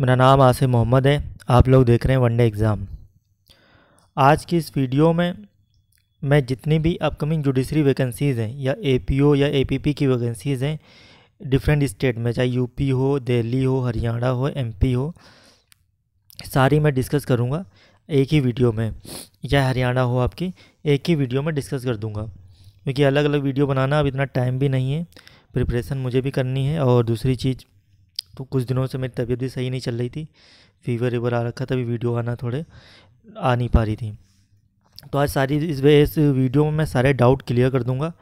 मेरा नाम आसिम मोहम्मद है आप लोग देख रहे हैं वनडे एग्ज़ाम आज की इस वीडियो में मैं जितनी भी अपकमिंग जुडिशरी वैकेंसीज़ हैं या एपीओ या एपीपी की वैकेंसीज़ हैं डिफरेंट स्टेट में चाहे यूपी हो दिल्ली हो हरियाणा हो एमपी हो सारी मैं डिस्कस करूँगा एक ही वीडियो में या हरियाणा हो आपकी एक ही वीडियो में डिस्कस कर दूँगा क्योंकि अलग अलग वीडियो बनाना अब इतना टाइम भी नहीं है प्रिपरेशन मुझे भी करनी है और दूसरी चीज़ तो कुछ दिनों से मेरी तबीयत भी सही नहीं चल रही थी फीवर वीवर आ रखा था अभी वीडियो आना थोड़े आ नहीं पा रही थी तो आज सारी इस वे इस वीडियो में मैं सारे डाउट क्लियर कर दूंगा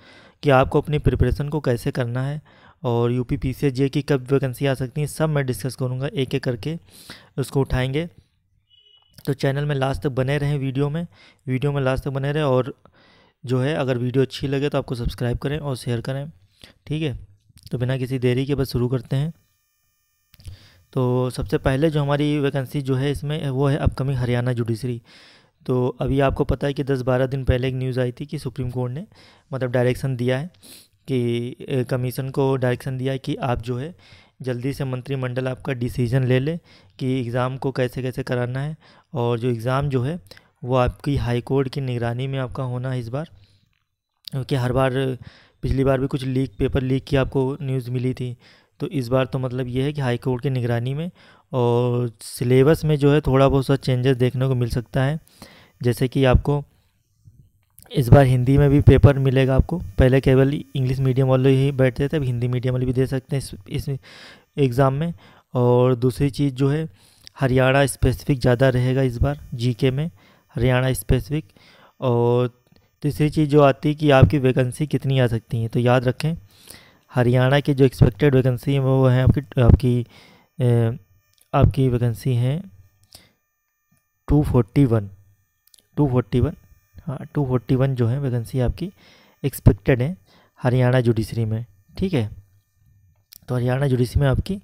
कि आपको अपनी प्रिपरेशन को कैसे करना है और U P P C J की कब वैकेंसी आ सकती है सब मैं डिस्कस करूँगा एक एक करके उसको उठाएँगे तो चैनल में लास्ट तक बने रहें वीडियो में वीडियो में लास्ट तक बने रहें और जो है अगर वीडियो अच्छी लगे तो आपको सब्सक्राइब करें और शेयर करें ठीक है तो बिना किसी देरी के बस शुरू करते हैं तो सबसे पहले जो हमारी वैकेंसी जो है इसमें वो है अपकमिंग हरियाणा जुडिशरी तो अभी आपको पता है कि 10-12 दिन पहले एक न्यूज़ आई थी कि सुप्रीम कोर्ट ने मतलब डायरेक्शन दिया है कि कमीशन को डायरेक्शन दिया है कि आप जो है जल्दी से मंत्रिमंडल आपका डिसीजन ले ले कि एग्ज़ाम को कैसे कैसे कराना है और जो एग्ज़ाम जो है वो आपकी हाई कोर्ट की निगरानी में आपका होना है इस बार क्योंकि हर बार पिछली बार भी कुछ लीक पेपर लीक की आपको न्यूज़ मिली थी तो इस बार तो मतलब ये है कि हाई कोर्ट की निगरानी में और सिलेबस में जो है थोड़ा बहुत सा चेंजेस देखने को मिल सकता है जैसे कि आपको इस बार हिंदी में भी पेपर मिलेगा आपको पहले केवल इंग्लिश मीडियम वाले ही बैठते थे अब हिंदी मीडियम वाले भी दे सकते हैं इस, एग्ज़ाम में और दूसरी चीज़ जो है हरियाणा स्पेसिफिक ज़्यादा रहेगा इस बार जीके में हरियाणा स्पेसिफिक और तीसरी चीज़ जो आती है कि आपकी वैकेंसी कितनी आ सकती है तो याद रखें हरियाणा की जो एक्सपेक्टेड वैकेंसी है वो है आपकी आपकी आपकी वैकेंसी है two forty one two forty one हाँ टू फोर्टी वन जो है वैकेंसी आपकी एक्सपेक्टेड है हरियाणा जुडिशरी में ठीक है तो हरियाणा जुडिशरी में आपकी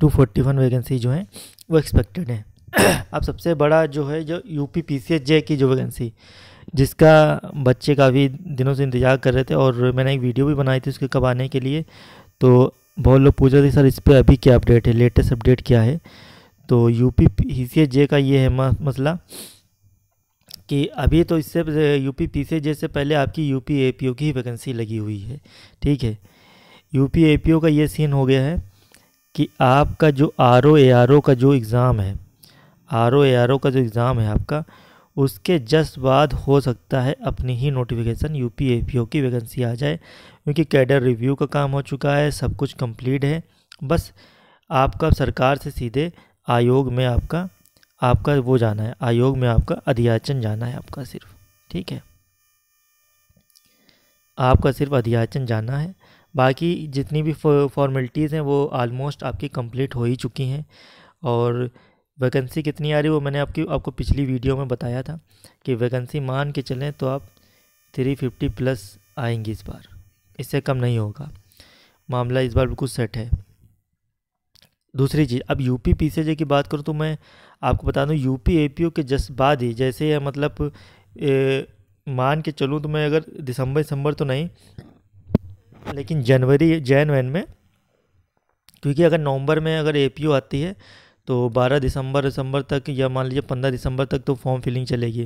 टू फोर्टी वन वैकेंसी जो है वो एक्सपेक्टेड है अब सबसे बड़ा जो है जो U P P C H J की जो वैकेंसी जिसका बच्चे काफ़ी दिनों से इंतज़ार कर रहे थे और मैंने एक वीडियो भी बनाई थी उसके कब आने के लिए तो बहुत लोग पूछ रहे थे सर इस पर अभी क्या अपडेट है लेटेस्ट अपडेट क्या है तो यू पी पी जे का ये है मसला कि अभी तो इससे यू पी पी जे से पहले आपकी U P A P O की ही वैकेंसी लगी हुई है ठीक है U P A P O का ये सीन हो गया है कि आपका जो R O A R O का जो एग्ज़ाम है R O A R O का जो एग्ज़ाम है आपका उसके जस्ट बाद हो सकता है अपनी ही नोटिफिकेशन यू पी की वैकेंसी आ जाए क्योंकि कैडर रिव्यू का काम हो चुका है सब कुछ कंप्लीट है बस आपका सरकार से सीधे आयोग में आपका आपका वो जाना है आयोग में आपका अध्याचन जाना है आपका सिर्फ ठीक है आपका सिर्फ अध्याचन जाना है बाकी जितनी भी फॉर्मेलिटीज़ हैं वो आलमोस्ट आपकी कंप्लीट हो ही चुकी हैं और वैकेंसी कितनी आ रही वो मैंने आपकी आपको पिछली वीडियो में बताया था कि वैकेंसी मान के चलें तो आप थ्री फिफ्टी प्लस आएंगी इस बार इससे कम नहीं होगा मामला इस बार बिल्कुल सेट है दूसरी चीज़ अब यूपी पीसीजे की बात करूँ तो मैं आपको बता दूँ यूपी एपीओ के जस्ट बाद ही जैसे मतलब ए, मान के चलूँ तो मैं अगर दिसंबर दिसंबर तो नहीं लेकिन जनवरी जैन वैन में क्योंकि अगर नवंबर में अगर एपीओ आती है तो 12 दिसंबर दिसंबर तक या मान लीजिए 15 दिसंबर तक तो फॉर्म फिलिंग चलेगी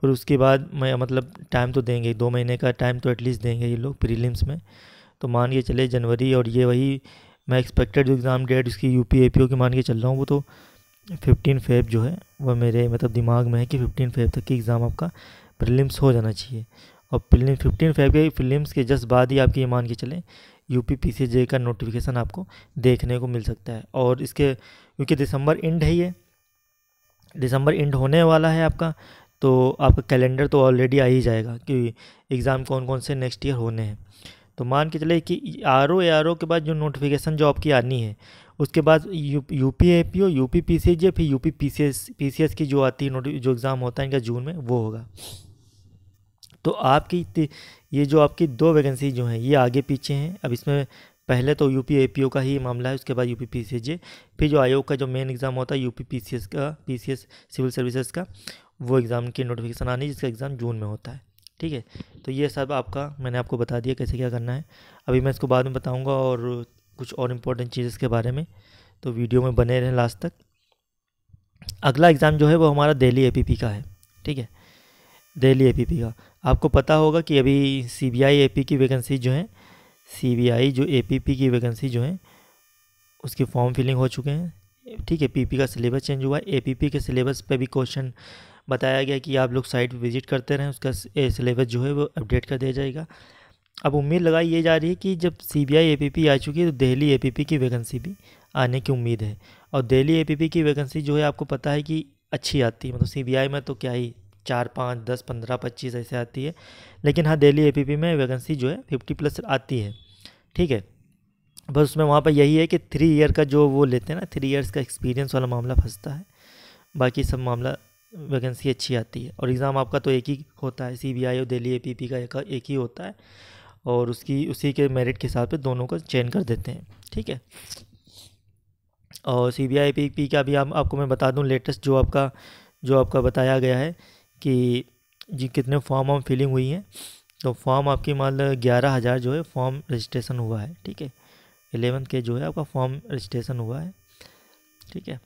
फिर उसके बाद मैं मतलब टाइम तो देंगे दो महीने का टाइम तो एटलीस्ट देंगे ये लोग प्रीलिम्स में तो मान के चले जनवरी और ये वही मैं एक्सपेक्टेड जो एग्ज़ाम डेट उसकी U P A P O की मान के चल रहा हूँ वो तो फिफ्टीन फेब जो है वह मेरे मतलब दिमाग में है कि फिफ्टीन फेब तक की एग्ज़ाम आपका प्रिलिम्स हो जाना चाहिए और प्रीलिम फिफ्टीन फेब के प्रिलिम्स के जस्ट बाद ही आपकी ये मान के चले यू पी पी जे का नोटिफिकेशन आपको देखने को मिल सकता है और इसके क्योंकि दिसंबर एंड है ये दिसंबर एंड होने वाला है आपका तो आपका कैलेंडर तो ऑलरेडी आ ही जाएगा कि एग्ज़ाम कौन कौन से नेक्स्ट ईयर होने हैं तो मान के चले कि आर ओ आर ओ के बाद जो नोटिफिकेशन जो आपकी आनी है उसके बाद U U P A P O U P P C H या फिर U P P C S P C S की जो आती है जो एग्ज़ाम होता है इनका जून में वो होगा तो आपकी ये जो आपकी दो वैकेंसी जो हैं ये आगे पीछे हैं अब इसमें पहले तो यू पी का ही मामला है उसके बाद यू पी फिर जो आयोग का जो मेन एग्ज़ाम होता है यू पी का पी सिविल सर्विसेज का वो एग्ज़ाम की नोटिफिकेशन आनी जिसका एग्ज़ाम जून में होता है ठीक है तो ये सब आपका मैंने आपको बता दिया कैसे क्या करना है अभी मैं इसको बाद में बताऊँगा और कुछ और इम्पोर्टेंट चीज़ के बारे में तो वीडियो में बने रहें लास्ट तक अगला एग्ज़ाम जो है वो हमारा दिल्ली ए का है ठीक है दिल्ली ए का आपको पता होगा कि अभी सीबीआई एपी की वैकेंसी जो हैं सीबीआई जो एपीपी की वैकेंसी जो है उसके फॉर्म फिलिंग हो चुके हैं ठीक है पीपी का सिलेबस चेंज हुआ है एपीपी के सिलेबस पे भी क्वेश्चन बताया गया कि आप लोग साइट विजिट करते रहें उसका सिलेबस जो है वो अपडेट कर दिया जाएगा अब उम्मीद लगाई ये जा रही है कि जब C B I A P P आ चुकी है तो दिल्ली ए पी पी की वैकेंसी भी आने की उम्मीद है और दिल्ली ए पी पी की वैकेंसी जो है आपको पता है कि अच्छी आती है मतलब सी बी आई में तो क्या ही चार पाँच दस पंद्रह पच्चीस ऐसे आती है लेकिन हाँ दिल्ली ए में वैकेंसी जो है फिफ्टी प्लस आती है ठीक है बस उसमें वहाँ पर यही है कि थ्री ईयर का जो वो लेते हैं ना थ्री ईयर्स का एक्सपीरियंस वाला मामला फंसता है बाकी सब मामला वैकेंसी अच्छी आती है और एग्ज़ाम आपका तो एक ही होता है सी बी आई और दिल्ली ए पी पी का एक, ही होता है और उसकी उसी के मेरिट के हिसाब से दोनों को चेंज कर देते हैं ठीक है और C B I P P का भी आप, आपको मैं बता दूं लेटेस्ट जो आपका जो आपका बताया गया है कि जी कितने फॉर्म हम फिलिंग हुई हैं तो फॉर्म आपकी मान लो ग्यारह हज़ार जो है फॉर्म रजिस्ट्रेशन हुआ है ठीक है एलेवन के जो है आपका फॉर्म रजिस्ट्रेशन हुआ है ठीक है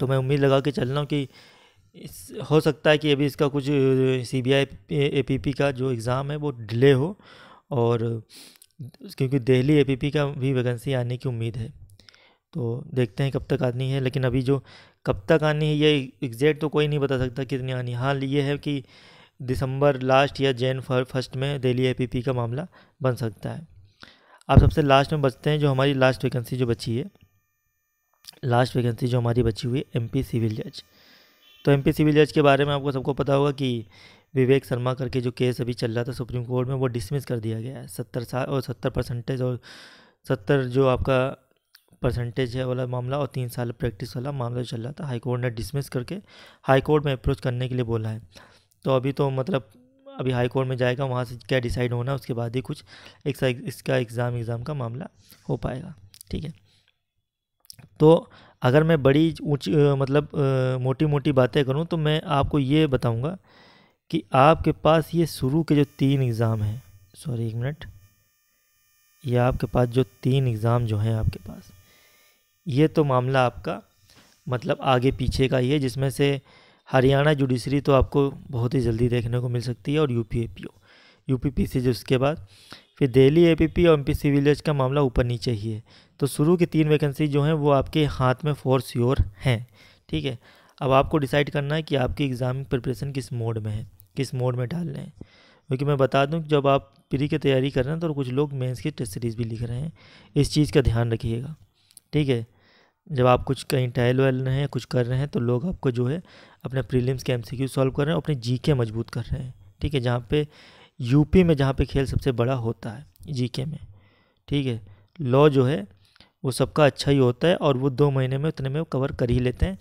तो मैं उम्मीद लगा के चल रहा हूँ कि इस हो सकता है कि अभी इसका कुछ C B I A P P का जो एग्ज़ाम है वो डिले हो और क्योंकि दिल्ली ए पी पी का भी वैकेंसी आने की उम्मीद है तो देखते हैं कब तक आनी है लेकिन अभी जो कब तक आनी है ये एग्जैक्ट तो कोई नहीं बता सकता कितनी आनी हाँ ये है कि दिसंबर लास्ट या जैन फर्स्ट में दिल्ली पी का मामला बन सकता है आप सबसे लास्ट में बचते हैं जो हमारी लास्ट वैकेंसी जो बची है लास्ट वैकेंसी जो हमारी बची हुई है पी सिविल जज तो पी सिविल जज के बारे में आपको सबको पता होगा कि विवेक शर्मा करके जो केस अभी चल रहा था सुप्रीम कोर्ट में वो डिसमिस कर दिया गया है सत्तर साल और सत्तर परसेंटेज और सत्तर जो आपका परसेंटेज है वाला मामला और तीन साल प्रैक्टिस वाला मामला चल रहा था हाई कोर्ट ने डिसमिस करके हाई कोर्ट में अप्रोच करने के लिए बोला है तो अभी तो मतलब अभी हाई कोर्ट में जाएगा वहाँ से क्या डिसाइड होना उसके बाद ही कुछ एक इसका एग्ज़ाम एग्ज़ाम का मामला हो पाएगा ठीक है तो अगर मैं बड़ी ऊँची मतलब आ, मोटी मोटी बातें करूँ तो मैं आपको ये बताऊँगा कि आपके पास ये शुरू के जो तीन एग्ज़ाम हैं सॉरी एक मिनट ये आपके पास जो तीन एग्ज़ाम जो हैं आपके पास ये तो मामला आपका मतलब आगे पीछे का ही है जिसमें से हरियाणा जुडिशरी तो आपको बहुत ही जल्दी देखने को मिल सकती है और U P A P O U P P C उसके बाद फिर दिल्ली ए पी पी और एम पी सी विलेज का मामला ऊपर नीचे ही है तो शुरू की तीन वैकेंसी जो हैं वो आपके हाथ में फोर श्योर हैं ठीक है अब आपको डिसाइड करना है कि आपकी एग्ज़ाम प्रिपरेशन किस मोड में है किस मोड में डाल रहे हैं क्योंकि मैं बता दूं कि जब आप प्री की तैयारी कर रहे हैं तो कुछ लोग मेंस की टेस्ट सीरीज़ भी लिख रहे हैं इस चीज़ का ध्यान रखिएगा ठीक है जब आप कुछ कहीं टहल वहल रहे हैं कुछ कर रहे हैं तो लोग आपको जो है अपने प्रीलिम्स के एमसीक्यू सॉल्व कर रहे हैं अपने के मजबूत कर रहे हैं ठीक है जहाँ पे यूपी में जहाँ पे खेल सबसे बड़ा होता है के में ठीक है लॉ जो है वो सबका अच्छा ही होता है और वो दो महीने में उतने में कवर कर ही लेते हैं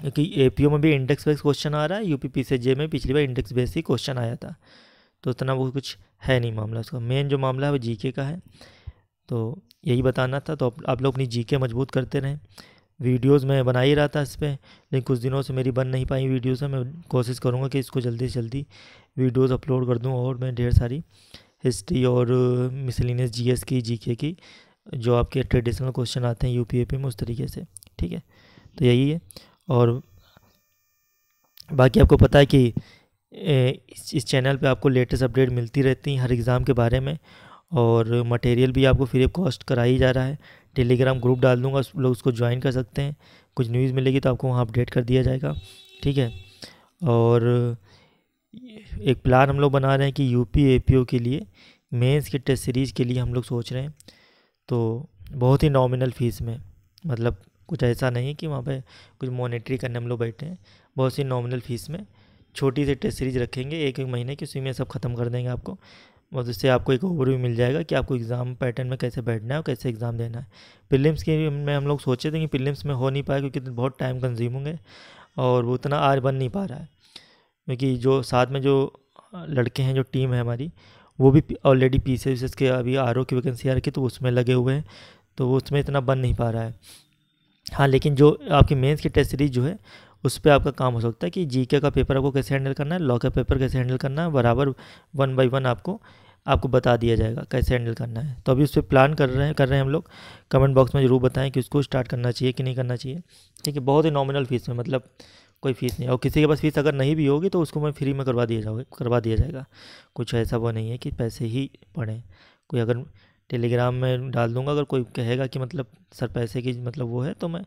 क्योंकि ए में भी इंडेक्स बेस्ड क्वेश्चन आ रहा है यूपी से जे में पिछली बार इंडेक्स बेस ही क्वेश्चन आया था तो उतना वो कुछ है नहीं मामला उसका मेन जो मामला है वो जी का है तो यही बताना था तो आप, लोग अपनी जी मजबूत करते रहें वीडियोज़ मैं बना ही रहा था इस पर लेकिन कुछ दिनों से मेरी बन नहीं पाई वीडियोज़ मैं कोशिश करूँगा कि इसको जल्दी से जल्दी वीडियोज़ अपलोड कर दूँ और मैं ढेर सारी हिस्ट्री और मिसलिनियस जीएस की जीके की जो आपके ट्रेडिशनल क्वेश्चन आते हैं यूपीएपी में उस तरीके से ठीक है तो यही है और बाकी आपको पता है कि इस चैनल पर आपको लेटेस्ट अपडेट मिलती रहती हैं हर एग्ज़ाम के बारे में और मटेरियल भी आपको फ्री ऑफ कॉस्ट करा ही जा रहा है टेलीग्राम ग्रुप डाल दूँगा उस लोग उसको ज्वाइन कर सकते हैं कुछ न्यूज़ मिलेगी तो आपको वहाँ अपडेट कर दिया जाएगा ठीक है और एक प्लान हम लोग बना रहे हैं कि यूपी एपीओ के लिए मेंस के टेस्ट सीरीज़ के लिए हम लोग सोच रहे हैं तो बहुत ही नॉमिनल फ़ीस में मतलब कुछ ऐसा नहीं कि वहाँ पे कुछ मॉनिटरी करने हम लोग बैठे हैं बहुत सी नॉमिनल फ़ीस में छोटी सी टेस्ट सीरीज़ रखेंगे एक एक महीने की उसी में सब ख़त्म कर देंगे आपको और जिससे आपको एक ओवरव्यू मिल जाएगा कि आपको एग्ज़ाम पैटर्न में कैसे बैठना है और कैसे एग्ज़ाम देना है प्रीलिम्स के में हम लोग सोचे थे कि प्रीलिम्स में हो नहीं पाया क्योंकि तो बहुत टाइम कंज्यूम होंगे और वो उतना आर बन नहीं पा रहा है क्योंकि जो साथ में जो लड़के हैं जो टीम है हमारी वो भी ऑलरेडी पी सी एस के अभी आर की वैकेंसी आ रखी तो उसमें लगे हुए हैं तो वो उसमें इतना बन नहीं पा रहा है हाँ लेकिन जो आपकी मेंस की टेस्ट सीरीज जो है उस पर आपका काम हो सकता है कि जी का पेपर आपको कैसे हैंडल करना है लॉ का पेपर कैसे हैंडल करना है बराबर वन बाई वन आपको आपको बता दिया जाएगा कैसे हैंडल करना है तो अभी उस पर प्लान कर रहे हैं कर रहे हैं हम लोग कमेंट बॉक्स में ज़रूर बताएं कि उसको स्टार्ट करना चाहिए कि नहीं करना चाहिए ठीक है बहुत ही नॉमिनल फीस में मतलब कोई फीस नहीं और किसी के पास फीस अगर नहीं भी होगी तो उसको मैं फ्री में करवा दिया जाऊँगा करवा दिया जाएगा कुछ ऐसा वो नहीं है कि पैसे ही पड़ें कोई अगर टेलीग्राम में डाल दूंगा अगर कोई कहेगा कि मतलब सर पैसे की मतलब वो है तो मैं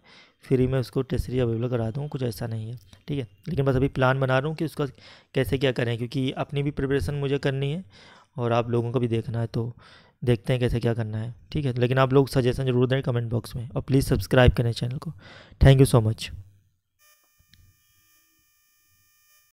फ्री में उसको टेस्टरी अवेलेबल करा दूँगा कुछ ऐसा नहीं है ठीक है लेकिन बस अभी प्लान बना रहा हूँ कि उसका कैसे क्या करें क्योंकि अपनी भी प्रिपरेशन मुझे करनी है और आप लोगों को भी देखना है तो देखते हैं कैसे क्या करना है ठीक है लेकिन आप लोग सजेशन जरूर दें कमेंट बॉक्स में और प्लीज़ सब्सक्राइब करें चैनल को थैंक यू सो मच